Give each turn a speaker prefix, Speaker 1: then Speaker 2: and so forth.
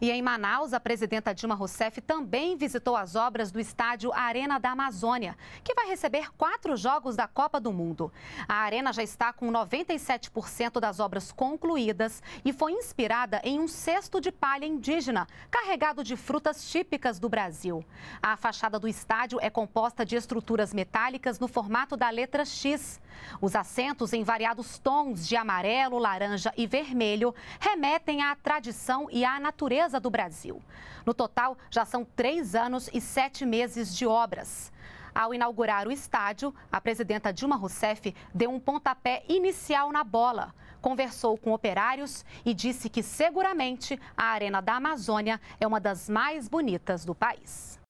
Speaker 1: E em Manaus, a presidenta Dilma Rousseff também visitou as obras do estádio Arena da Amazônia, que vai receber quatro jogos da Copa do Mundo. A arena já está com 97% das obras concluídas e foi inspirada em um cesto de palha indígena, carregado de frutas típicas do Brasil. A fachada do estádio é composta de estruturas metálicas no formato da letra X. Os assentos em variados tons de amarelo, laranja e vermelho remetem à tradição e à natureza do Brasil. No total, já são três anos e sete meses de obras. Ao inaugurar o estádio, a presidenta Dilma Rousseff deu um pontapé inicial na bola, conversou com operários e disse que seguramente a Arena da Amazônia é uma das mais bonitas do país.